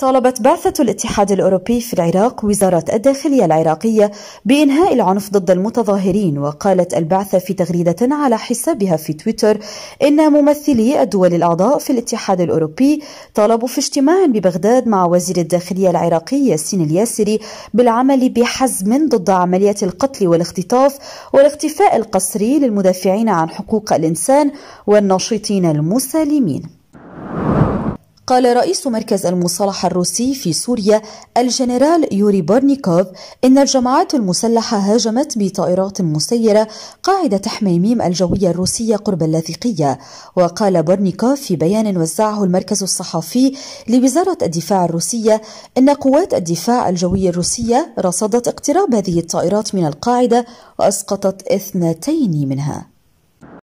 طالبت بعثة الاتحاد الأوروبي في العراق وزارة الداخلية العراقية بإنهاء العنف ضد المتظاهرين وقالت البعثة في تغريدة على حسابها في تويتر إن ممثلي الدول الأعضاء في الاتحاد الأوروبي طالبوا في اجتماع ببغداد مع وزير الداخلية العراقي ياسين الياسري بالعمل بحزم ضد عملية القتل والاختطاف والاختفاء القسري للمدافعين عن حقوق الإنسان والناشطين المسالمين قال رئيس مركز المصالحة الروسي في سوريا الجنرال يوري بورنيكوف إن الجماعات المسلحة هاجمت بطائرات مسيرة قاعدة حميميم الجوية الروسية قرب اللاذقية وقال بورنيكوف في بيان وزعه المركز الصحفي لوزارة الدفاع الروسية إن قوات الدفاع الجوي الروسية رصدت اقتراب هذه الطائرات من القاعدة وأسقطت اثنتين منها